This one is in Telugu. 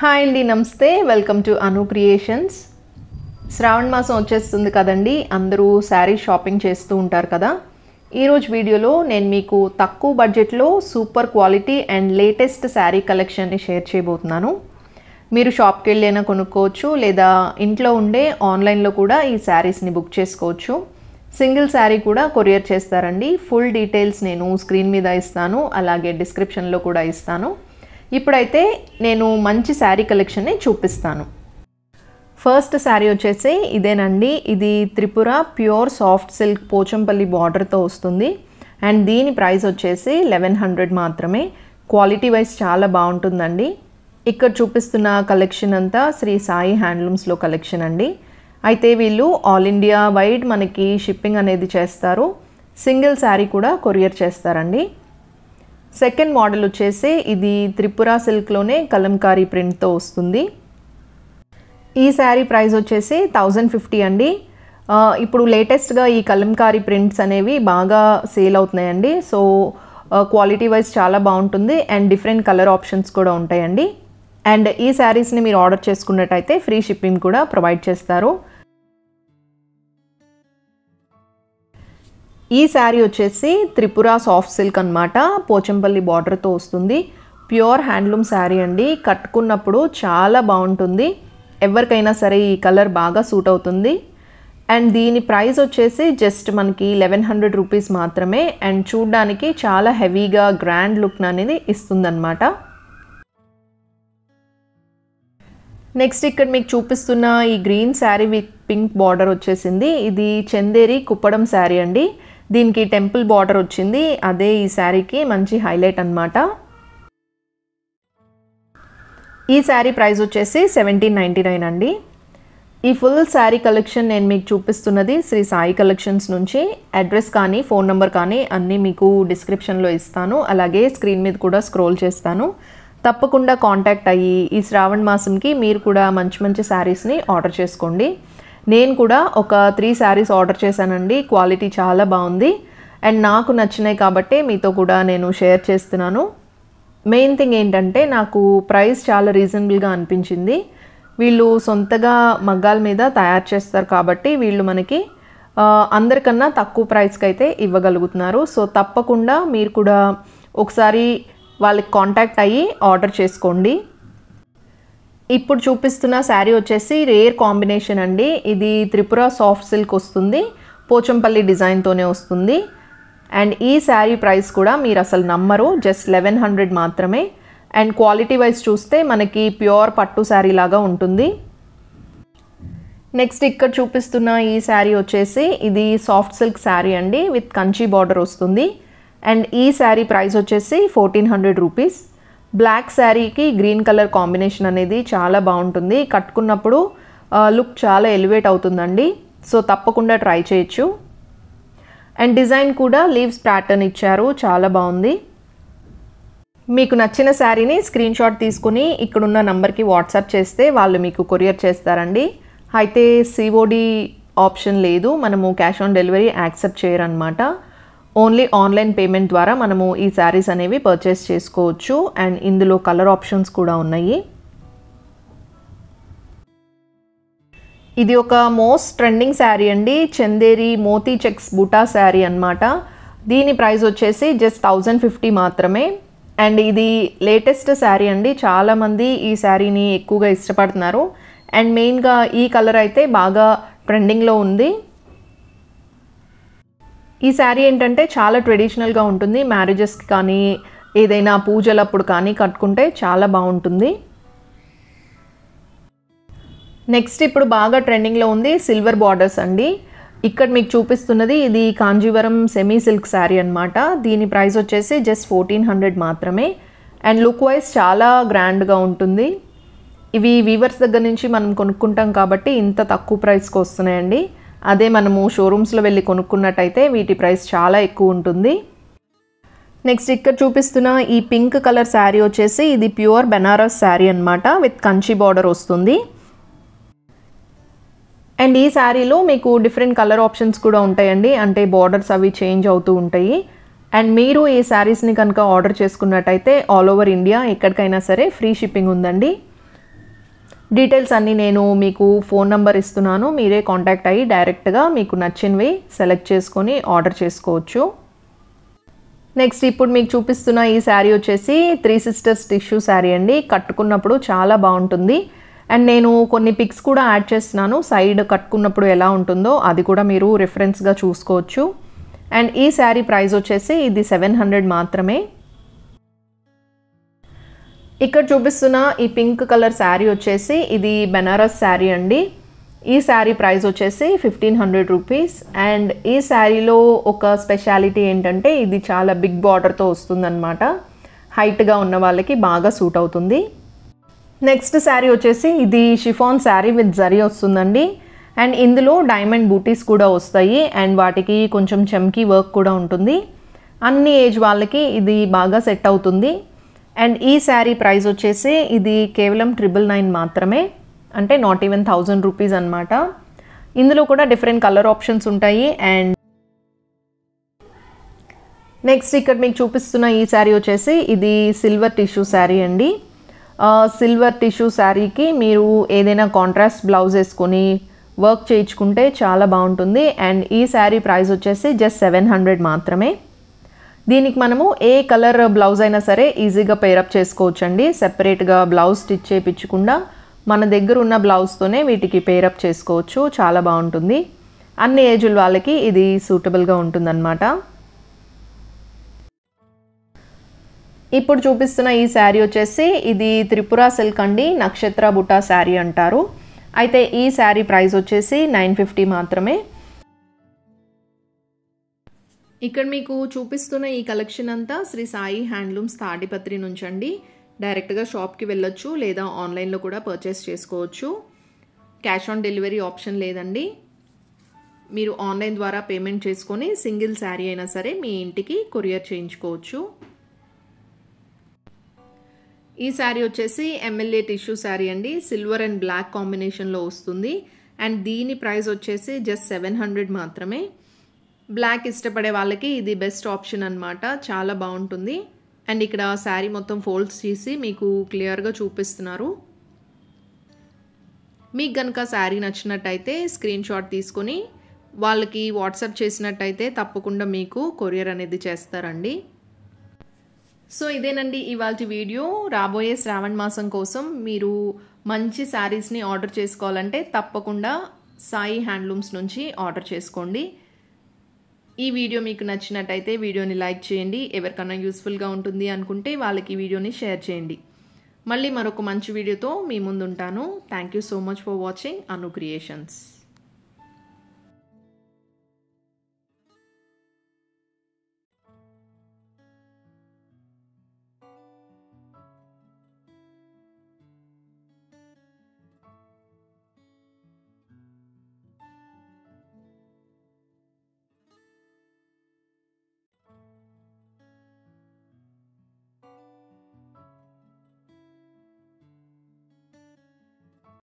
హాయ్ అండి namaste welcome to Anu creations Shravana మాసం వచ్చేస్తుంది కదండి అందరూ శారీ షాపింగ్ చేస్తూ ఉంటారు కదా ఈరోజు వీడియోలో నేను మీకు తక్కువ బడ్జెట్లో super quality and latest sari కలెక్షన్ని షేర్ చేయబోతున్నాను మీరు షాప్కి వెళ్ళైనా కొనుక్కోవచ్చు లేదా ఇంట్లో ఉండే ఆన్లైన్లో కూడా ఈ శారీస్ని బుక్ చేసుకోవచ్చు సింగిల్ శారీ కూడా కొరియర్ చేస్తారండి ఫుల్ డీటెయిల్స్ నేను స్క్రీన్ మీద ఇస్తాను అలాగే డిస్క్రిప్షన్లో కూడా ఇస్తాను ఇప్పుడైతే నేను మంచి శారీ కలెక్షన్ని చూపిస్తాను ఫస్ట్ శారీ వచ్చేసి ఇదేనండి ఇది Tripura pure soft silk Pochampally బార్డర్తో వస్తుంది అండ్ దీని ప్రైస్ వచ్చేసి లెవెన్ హండ్రెడ్ మాత్రమే క్వాలిటీ వైజ్ చాలా బాగుంటుందండి ఇక్కడ చూపిస్తున్న కలెక్షన్ అంతా శ్రీ సాయి హ్యాండ్లూమ్స్లో కలెక్షన్ అండి అయితే వీళ్ళు ఆల్ ఇండియా వైడ్ మనకి షిప్పింగ్ అనేది చేస్తారు సింగిల్ శారీ కూడా కొరియర్ చేస్తారండి సెకండ్ మోడల్ వచ్చేసి ఇది త్రిపుర సిల్క్లోనే కలంకారీ ప్రింట్తో వస్తుంది ఈ శారీ ప్రైస్ వచ్చేసి థౌజండ్ ఫిఫ్టీ అండి ఇప్పుడు లేటెస్ట్గా ఈ కలంకారీ ప్రింట్స్ అనేవి బాగా సేల్ అవుతున్నాయండి సో క్వాలిటీ వైజ్ చాలా బాగుంటుంది అండ్ డిఫరెంట్ కలర్ ఆప్షన్స్ కూడా ఉంటాయండి అండ్ ఈ శారీస్ని మీరు ఆర్డర్ చేసుకున్నట్టయితే ఫ్రీ షిప్పింగ్ కూడా ప్రొవైడ్ చేస్తారు ఈ శారీ వచ్చేసి త్రిపుర సాఫ్ట్ సిల్క్ అనమాట పోచంపల్లి బార్డర్తో వస్తుంది ప్యూర్ హ్యాండ్లూమ్ శారీ అండి కట్టుకున్నప్పుడు చాలా బాగుంటుంది ఎవరికైనా సరే ఈ కలర్ బాగా సూట్ అవుతుంది అండ్ దీని ప్రైస్ వచ్చేసి జస్ట్ మనకి లెవెన్ హండ్రెడ్ రూపీస్ మాత్రమే అండ్ చూడ్డానికి చాలా హెవీగా గ్రాండ్ లుక్ అనేది ఇస్తుందన్నమాట నెక్స్ట్ ఇక్కడ మీకు చూపిస్తున్న ఈ green sari with pink border వచ్చేసింది ఇది చందేరి కుప్పడం శారీ అండి దీనికి టెంపుల్ బార్డర్ వచ్చింది అదే ఈ శారీకి మంచి హైలైట్ అనమాట ఈ శారీ ప్రైస్ వచ్చేసి సెవెంటీన్ నైంటీ నైన్ అండి ఈ ఫుల్ శారీ కలెక్షన్ నేను మీకు చూపిస్తున్నది శ్రీ సాయి కలెక్షన్స్ నుంచి అడ్రస్ కానీ ఫోన్ నెంబర్ కానీ అన్నీ మీకు డిస్క్రిప్షన్లో ఇస్తాను అలాగే స్క్రీన్ మీద కూడా స్క్రోల్ చేస్తాను తప్పకుండా కాంటాక్ట్ అయ్యి ఈ శ్రావణ మాసంకి మీరు కూడా మంచి మంచి శారీస్ని ఆర్డర్ చేసుకోండి నేను కూడా ఒక త్రీ శారీస్ ఆర్డర్ చేశానండి క్వాలిటీ చాలా బాగుంది అండ్ నాకు నచ్చినాయి కాబట్టి మీతో కూడా నేను షేర్ చేస్తున్నాను మెయిన్ థింగ్ ఏంటంటే నాకు ప్రైస్ చాలా రీజనబుల్గా అనిపించింది వీళ్ళు సొంతగా మగ్గాల మీద తయారు చేస్తారు కాబట్టి వీళ్ళు మనకి అందరికన్నా తక్కువ ప్రైస్కి అయితే ఇవ్వగలుగుతున్నారు సో తప్పకుండా మీరు కూడా ఒకసారి వాళ్ళకి కాంటాక్ట్ అయ్యి ఆర్డర్ చేసుకోండి ఇప్పుడు చూపిస్తున్న శారీ వచ్చేసి రేర్ కాంబినేషన్ అండి ఇది త్రిపుర సాఫ్ట్ సిల్క్ వస్తుంది పోచంపల్లి డిజైన్తోనే వస్తుంది అండ్ ఈ శారీ ప్రైస్ కూడా మీరు అసలు నమ్మరు జస్ట్ లెవెన్ హండ్రెడ్ మాత్రమే అండ్ క్వాలిటీ వైజ్ చూస్తే మనకి ప్యూర్ పట్టు శారీ లాగా ఉంటుంది నెక్స్ట్ ఇక్కడ చూపిస్తున్న ఈ శారీ వచ్చేసి ఇది సాఫ్ట్ సిల్క్ శారీ అండి విత్ కంచి బార్డర్ వస్తుంది అండ్ ఈ శారీ ప్రైస్ వచ్చేసి ఫోర్టీన్ హండ్రెడ్ రూపీస్ బ్లాక్ శారీకి గ్రీన్ కలర్ కాంబినేషన్ అనేది చాలా బాగుంటుంది కట్టుకున్నప్పుడు లుక్ చాలా ఎలివేట్ అవుతుందండి సో తప్పకుండా ట్రై చేయొచ్చు అండ్ డిజైన్ కూడా లీవ్స్ ప్యాటర్న్ ఇచ్చారు చాలా బాగుంది మీకు నచ్చిన శారీని స్క్రీన్ షాట్ తీసుకుని ఇక్కడున్న నంబర్కి వాట్సాప్ చేస్తే వాళ్ళు మీకు కొరియర్ చేస్తారండి అయితే సిఓడి ఆప్షన్ లేదు మనము క్యాష్ ఆన్ డెలివరీ యాక్సెప్ట్ అనమాట ఓన్లీ ఆన్లైన్ పేమెంట్ ద్వారా మనము ఈ శారీస్ అనేవి పర్చేస్ చేసుకోవచ్చు అండ్ ఇందులో కలర్ ఆప్షన్స్ కూడా ఉన్నాయి ఇది ఒక మోస్ట్ ట్రెండింగ్ శారీ అండి చందేరి మోతీ చెక్స్ బుటా శారీ అనమాట దీని ప్రైస్ వచ్చేసి జస్ట్ థౌజండ్ ఫిఫ్టీ మాత్రమే అండ్ ఇది లేటెస్ట్ శారీ అండి చాలామంది ఈ శారీని ఎక్కువగా ఇష్టపడుతున్నారు అండ్ మెయిన్గా ఈ కలర్ అయితే బాగా ట్రెండింగ్లో ఉంది ఈ శారీ ఏంటంటే చాలా ట్రెడిషనల్గా ఉంటుంది మ్యారేజెస్కి కానీ ఏదైనా పూజలప్పుడు కానీ కట్టుకుంటే చాలా బాగుంటుంది నెక్స్ట్ ఇప్పుడు బాగా ట్రెండింగ్లో ఉంది సిల్వర్ బార్డర్స్ అండి ఇక్కడ మీకు చూపిస్తున్నది ఇది కాంజీవరం సెమీ సిల్క్ శారీ అనమాట దీని ప్రైస్ వచ్చేసి జస్ట్ ఫోర్టీన్ హండ్రెడ్ మాత్రమే అండ్ లుక్ వైజ్ చాలా గ్రాండ్గా ఉంటుంది ఇవి వీవర్స్ దగ్గర నుంచి మనం కొనుక్కుంటాం కాబట్టి ఇంత తక్కువ ప్రైస్కి వస్తున్నాయండి అదే మనము షోరూమ్స్లో వెళ్ళి కొనుక్కున్నట్టయితే వీటి ప్రైస్ చాలా ఎక్కువ ఉంటుంది నెక్స్ట్ ఇక్కడ చూపిస్తున్న ఈ పింక్ కలర్ శారీ వచ్చేసి ఇది ప్యూర్ బెనారస్ శారీ అనమాట విత్ కంచి బార్డర్ వస్తుంది అండ్ ఈ శారీలో మీకు డిఫరెంట్ కలర్ ఆప్షన్స్ కూడా ఉంటాయండి అంటే బార్డర్స్ అవి చేంజ్ అవుతూ ఉంటాయి అండ్ మీరు ఈ శారీస్ని కనుక ఆర్డర్ చేసుకున్నట్టయితే ఆల్ ఓవర్ ఇండియా ఎక్కడికైనా సరే ఫ్రీ షిప్పింగ్ ఉందండి డీటెయిల్స్ అన్నీ నేను మీకు ఫోన్ నంబర్ ఇస్తున్నాను మీరే కాంటాక్ట్ అయ్యి డైరెక్ట్గా మీకు నచ్చినవి సెలెక్ట్ చేసుకొని ఆర్డర్ చేసుకోవచ్చు నెక్స్ట్ ఇప్పుడు మీకు చూపిస్తున్న ఈ శారీ వచ్చేసి త్రీ సిస్టర్స్ టిష్యూ శారీ అండి కట్టుకున్నప్పుడు చాలా బాగుంటుంది అండ్ నేను కొన్ని పిక్స్ కూడా యాడ్ చేస్తున్నాను సైడ్ కట్టుకున్నప్పుడు ఎలా ఉంటుందో అది కూడా మీరు రిఫరెన్స్గా చూసుకోవచ్చు అండ్ ఈ శారీ ప్రైస్ వచ్చేసి ఇది సెవెన్ హండ్రెడ్ మాత్రమే ఇక్కడ చూపిస్తున్న ఈ పింక్ కలర్ శారీ వచ్చేసి ఇది బెనారస్ శారీ అండి ఈ శారీ ప్రైస్ వచ్చేసి ఫిఫ్టీన్ హండ్రెడ్ రూపీస్ అండ్ ఈ శారీలో ఒక స్పెషాలిటీ ఏంటంటే ఇది చాలా బిగ్ బార్డర్తో వస్తుందన్నమాట హైట్గా ఉన్న వాళ్ళకి బాగా సూట్ అవుతుంది నెక్స్ట్ శారీ వచ్చేసి ఇది షిఫాన్ శారీ విత్ జరీ వస్తుందండి అండ్ ఇందులో డైమండ్ బూటీస్ కూడా వస్తాయి అండ్ వాటికి కొంచెం చెమ్కీ వర్క్ కూడా ఉంటుంది అన్ని ఏజ్ వాళ్ళకి ఇది బాగా సెట్ అవుతుంది అండ్ ఈ శారీ ప్రైస్ వచ్చేసి ఇది కేవలం ట్రిపుల్ నైన్ మాత్రమే అంటే నాట్ ఈవెన్ థౌజండ్ రూపీస్ అనమాట ఇందులో కూడా డిఫరెంట్ కలర్ ఆప్షన్స్ ఉంటాయి అండ్ నెక్స్ట్ ఇక్కడ మీకు చూపిస్తున్న ఈ శారీ వచ్చేసి ఇది సిల్వర్ టిష్యూ శారీ అండి సిల్వర్ టిష్యూ శారీకి మీరు ఏదైనా కాంట్రాస్ట్ బ్లౌజ్ వేసుకొని వర్క్ చేయించుకుంటే చాలా బాగుంటుంది అండ్ ఈ శారీ ప్రైస్ వచ్చేసి జస్ట్ సెవెన్ హండ్రెడ్ మాత్రమే దీనికి మనము ఏ కలర్ బ్లౌజ్ అయినా సరే ఈజీగా పేరప్ చేసుకోవచ్చండి సెపరేట్గా బ్లౌజ్ స్టిచ్ చేయించకుండా మన దగ్గర ఉన్న బ్లౌజ్తోనే వీటికి పేరప్ చేసుకోవచ్చు చాలా బాగుంటుంది అన్ని ఏజుల వాళ్ళకి ఇది సూటబుల్గా ఉంటుందన్నమాట ఇప్పుడు చూపిస్తున్న ఈ శారీ వచ్చేసి ఇది త్రిపుర సిల్క్ అండి నక్షత్ర బుటా శారీ అంటారు అయితే ఈ శారీ ప్రైస్ వచ్చేసి నైన్ ఫిఫ్టీ మాత్రమే ఇక్కడ మీకు చూపిస్తున్న ఈ కలెక్షన్ అంతా శ్రీ సాయి హ్యాండ్లూమ్స్ తాడిపత్రి నుంచి అండి డైరెక్ట్గా షాప్కి వెళ్ళొచ్చు లేదా ఆన్లైన్లో కూడా పర్చేస్ చేసుకోవచ్చు క్యాష్ ఆన్ డెలివరీ ఆప్షన్ లేదండి మీరు ఆన్లైన్ ద్వారా పేమెంట్ చేసుకొని సింగిల్ శారీ అయినా సరే మీ ఇంటికి కొరియర్ చేయించుకోవచ్చు ఈ శారీ వచ్చేసి ఎమ్మెల్యే టిష్యూ శారీ అండి సిల్వర్ అండ్ బ్లాక్ కాంబినేషన్లో వస్తుంది అండ్ దీని ప్రైస్ వచ్చేసి జస్ట్ సెవెన్ హండ్రెడ్ మాత్రమే బ్లాక్ ఇష్టపడే వాళ్ళకి ఇది బెస్ట్ ఆప్షన్ అనమాట చాలా బాగుంటుంది అండ్ ఇక్కడ శారీ మొత్తం ఫోల్డ్స్ చేసి మీకు క్లియర్గా చూపిస్తున్నారు మీకు కనుక శారీ నచ్చినట్టయితే స్క్రీన్ షాట్ తీసుకొని వాళ్ళకి వాట్సాప్ చేసినట్టయితే తప్పకుండా మీకు కొరియర్ అనేది చేస్తారండి సో ఇదేనండి ఇవాళ వీడియో రాబోయే శ్రావణ మాసం కోసం మీరు మంచి శారీస్ని ఆర్డర్ చేసుకోవాలంటే తప్పకుండా సాయి హ్యాండ్లూమ్స్ నుంచి ఆర్డర్ చేసుకోండి ఈ వీడియో మీకు నచ్చినట్టయితే వీడియోని లైక్ చేయండి ఎవరికన్నా యూస్ఫుల్గా ఉంటుంది అనుకుంటే వాళ్ళకి వీడియోని షేర్ చేయండి మళ్ళీ మరొక మంచి వీడియోతో మీ ముందుంటాను thank you so much for watching Anu creations